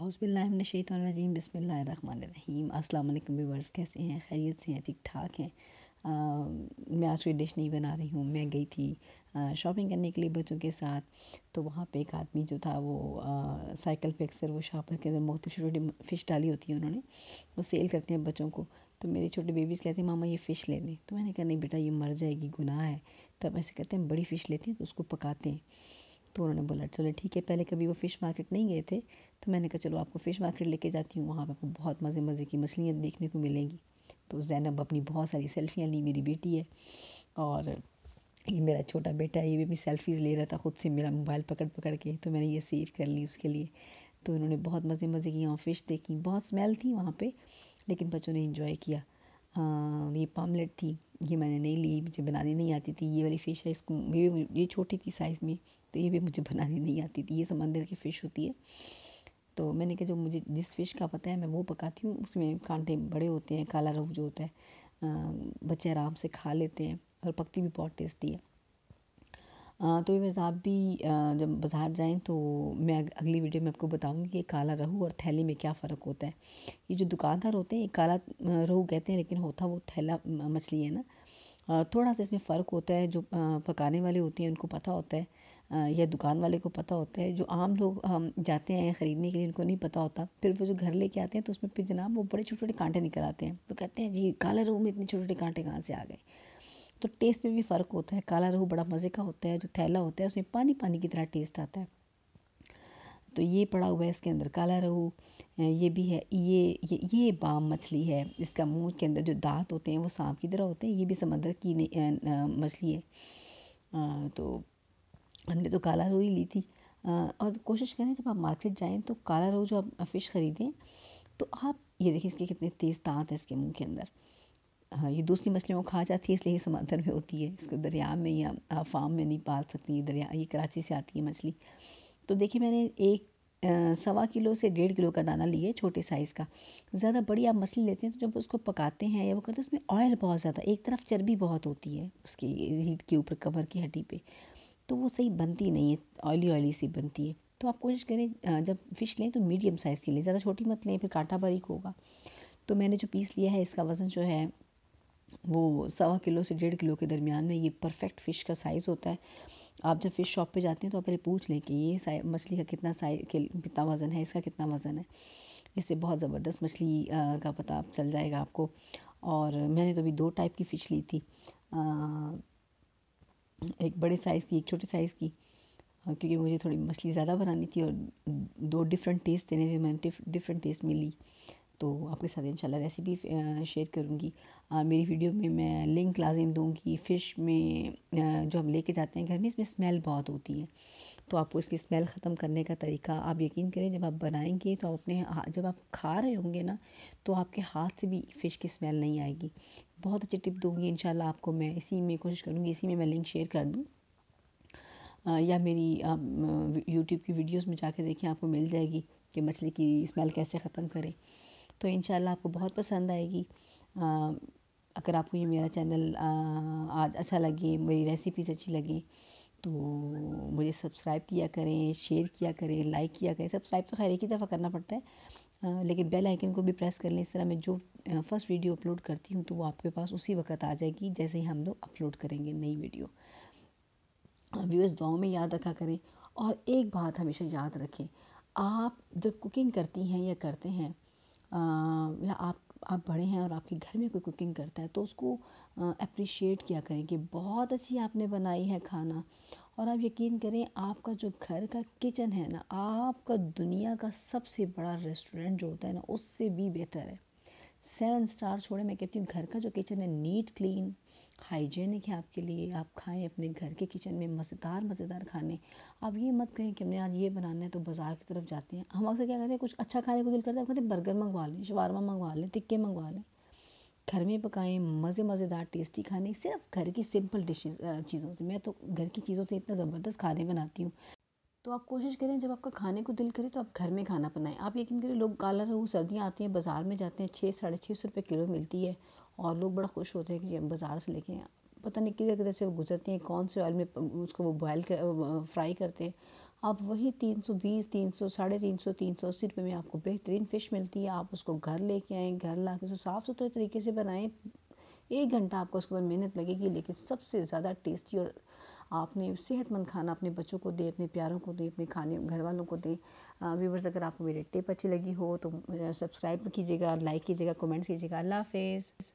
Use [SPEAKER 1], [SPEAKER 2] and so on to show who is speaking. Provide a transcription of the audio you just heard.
[SPEAKER 1] हौसबिल्लाशीम बसमीम अस्सलाम व्यवर्स व्यूवर्स कैसे हैं खैरियत से हैं ठीक ठाक हैं मैं आज कोई डिश नहीं बना रही हूँ मैं गई थी शॉपिंग करने के लिए बच्चों के साथ तो वहाँ पे एक आदमी जो था वो साइकिल पे अक्सर वो शॉपर के अंदर बहुत छोटी फ़िश डाली होती है उन्होंने वो सेल करते हैं बच्चों को तो मेरे छोटे बेबीज़ कहते हैं मामा ये फ़िश ले लें तो मैंने कहा नहीं बेटा ये मर जाएगी गुनाह है तब तो ऐसे कहते हैं बड़ी फ़िश लेते हैं तो उसको पकाते हैं तो उन्होंने बोला चलो ठीक है पहले कभी वो फ़िश मार्केट नहीं गए थे तो मैंने कहा चलो आपको फ़िश मार्केट लेके जाती हूँ वहाँ पर आपको बहुत मज़े मज़े की मछलियाँ देखने को मिलेंगी तो जैनब अपनी बहुत सारी सेल्फियाँ ली मेरी बेटी है और ये मेरा छोटा बेटा है ये भी अपनी सेल्फीज़ ले रहा था ख़ुद से मेरा मोबाइल पकड़ पकड़ के तो मैंने ये सेव कर ली उसके लिए तो इन्होंने बहुत मज़े मज़े की वहाँ फ़िश देखी बहुत स्मेल थी वहाँ पर लेकिन बच्चों ने इन्जॉय किया आ, ये पामलेट थी ये मैंने नहीं ली मुझे बनानी नहीं आती थी ये वाली फ़िश है इसको ये ये छोटी थी साइज़ में तो ये भी मुझे बनानी नहीं आती थी ये समंदर की फ़िश होती है तो मैंने कहा जो मुझे जिस फ़िश का पता है मैं वो पकाती हूँ उसमें कांटे बड़े होते हैं काला रंग जो होता है बच्चे आराम से खा लेते हैं और पकती भी बहुत टेस्टी है तो ये मज़ाब आप भी जब बाज़ार जाएँ तो मैं अगली वीडियो में आपको बताऊँगी कि काला रहू और थैली में क्या फ़र्क होता है ये जो दुकानदार होते हैं ये काला रहू कहते हैं लेकिन होता वो थैला मछली है ना थोड़ा सा इसमें फ़र्क होता है जो पकाने वाले होते हैं उनको पता होता है या दुकान वाले को पता होता है जो आम लोग हम जाते हैं ख़रीदने के लिए उनको नहीं पता होता फिर वो जो घर लेके आते हैं तो उसमें फिर जनाब वो बड़े छोटे छोटे कांटे निकल आते हैं तो कहते हैं जी काले रहू में इतने छोटे छोटे कांटे कहाँ से आ गए तो टेस्ट में भी फ़र्क होता है काला रोहू बड़ा मज़े का होता है जो थैला होता है उसमें पानी पानी की तरह टेस्ट आता है तो ये पड़ा हुआ है इसके अंदर काला रोहू ये भी है ये ये ये बाम मछली है इसका मुंह के अंदर जो दांत होते हैं वो सांप की तरह होते हैं ये भी समंदर की मछली है आ, तो हमने तो काला रहू ही ली थी आ, और कोशिश करें जब आप मार्केट जाएँ तो काला रोहू जो आप फ़िश ख़रीदें तो आप ये देखिए इसके कितने तेज़ दांत हैं इसके मुँह के अंदर हाँ ये दूसरी मछलियों को खा जाती है इसलिए ये समंदर में होती है इसको दरिया में या फार्म में नहीं पाल सकती ये दरिया ये कराची से आती है मछली तो देखिए मैंने एक सवा किलो से डेढ़ किलो का दाना लिए छोटे साइज़ का ज़्यादा बड़ी आप मछली लेते हैं तो जब उसको पकाते हैं या वो करते हैं उसमें ऑयल बहुत ज़्यादा एक तरफ चर्बी बहुत होती है उसकी हीट के ऊपर कमर की हड्डी पे तो वो सही बनती नहीं है ऑयली ऑयली सी बनती है तो आप कोशिश करें जब फ़िश लें तो मीडियम साइज़ की लें ज़्यादा छोटी मत लें फिर कांटा बारीक होगा तो मैंने जो पीस लिया है इसका वज़न जो है वो सवा किलो से डेढ़ किलो के दरमियान में ये परफेक्ट फ़िश का साइज़ होता है आप जब फ़िश शॉप पे जाते हैं तो आप पहले पूछ लें कि ये मछली का कितना साइज कितना वज़न है इसका कितना वज़न है इससे बहुत ज़बरदस्त मछली का पता चल जाएगा आपको और मैंने तो अभी दो टाइप की फ़िश ली थी आ, एक बड़े साइज़ की एक छोटे साइज़ की क्योंकि मुझे थोड़ी मछली ज़्यादा बनानी थी और दो डिफरेंट टेस्ट देने थे मैंने डिफरेंट टेस्ट में ली तो आपके साथ शाला रेसिपी शेयर करूँगी मेरी वीडियो में मैं लिंक लाजिम दूँगी फ़िश में जो हम लेके जाते हैं घर में इसमें स्मेल बहुत होती है तो आपको इसकी स्मेल ख़त्म करने का तरीका आप यकीन करें जब आप बनाएंगे तो आप अपने जब आप खा रहे होंगे ना तो आपके हाथ से भी फ़िश की स्मेल नहीं आएगी बहुत अच्छी टिप दूँगी इन आपको मैं इसी में कोशिश करूँगी इसी में मैं लिंक शेयर कर दूँ या मेरी यूट्यूब की वीडियोज़ में जा देखें आपको मिल जाएगी कि मछली की स्मेल कैसे ख़त्म करें तो इन आपको बहुत पसंद आएगी आ, अगर आपको ये मेरा चैनल आज अच्छा लगे मेरी रेसिपीज़ अच्छी लगी तो मुझे सब्सक्राइब किया करें शेयर किया करें लाइक किया करें सब्सक्राइब तो खैर एक ही दफ़ा करना पड़ता है आ, लेकिन बेल आइकन को भी प्रेस कर लें इस तरह मैं जो फ़र्स्ट वीडियो अपलोड करती हूँ तो वो आपके पास उसी वक्त आ जाएगी जैसे ही हम लोग अपलोड करेंगे नई वीडियो व्यूअर्स दुआओं में याद रखा करें और एक बात हमेशा याद रखें आप जब कुकिंग करती हैं या करते हैं या आप आप बड़े हैं और आपके घर में कोई कुकिंग करता है तो उसको अप्रिशिएट किया करें कि बहुत अच्छी आपने बनाई है खाना और आप यकीन करें आपका जो घर का किचन है ना आपका दुनिया का सबसे बड़ा रेस्टोरेंट जो होता है ना उससे भी बेहतर है सेवन स्टार छोड़े मैं कहती हूँ घर का जो किचन है नीट क्लीन हाइजेनिक है आपके लिए आप खाएं अपने घर के किचन में मज़ेदार मज़ेदार खाने आप ये मत कहें कि हमने आज ये बनाना है तो बाज़ार की तरफ जाते हैं हम अक्सर क्या करते हैं कुछ अच्छा खाने को दिल करता है कहते हैं बर्गर मंगवा लें शवारमा मंगवा लें टिक्के मंगवा लें घर में पकाएं मज़े मज़ेदार टेस्टी खाने सिर्फ घर की सिंपल डिशेज चीज़ों से मैं तो घर की चीज़ों से इतना ज़बरदस्त खाने बनाती हूँ तो आप कोशिश करें जब आपका खाने को दिल करे तो आप घर में खाना बनाएं आप यकीन करें लोग काला रहू सर्दियाँ आती हैं बाज़ार में जाते हैं छः साढ़े छः सौ रुपये किलो मिलती है और लोग बड़ा खुश होते हैं कि हम बाज़ार से लेके आए पता नहीं किधर किधर से वो गुजरती हैं कौन से ऑयल में उसको वो बॉयल कर फ्राई करते हैं आप वही तीन सौ बीस तीन सौ साढ़े तीन सौ तीन सौ अस्सी रुपये में आपको बेहतरीन फ़िश मिलती है आप उसको घर लेके आएँ घर ला के उसको साफ़ सुथरे तरीके से बनाएं एक घंटा आपको उसके बाद मेहनत लगेगी लेकिन सबसे ज़्यादा टेस्टी और आपने सेहतमंद खाना अपने बच्चों को दें अपने प्यारों को दें अपने खाने घर वालों को दें व्यूवर्स अगर आपको मेरी टिप अच्छी लगी हो तो सब्सक्राइब कीजिएगा लाइक कीजिएगा कमेंट्स कीजिएगा अल्लाह हाफिज़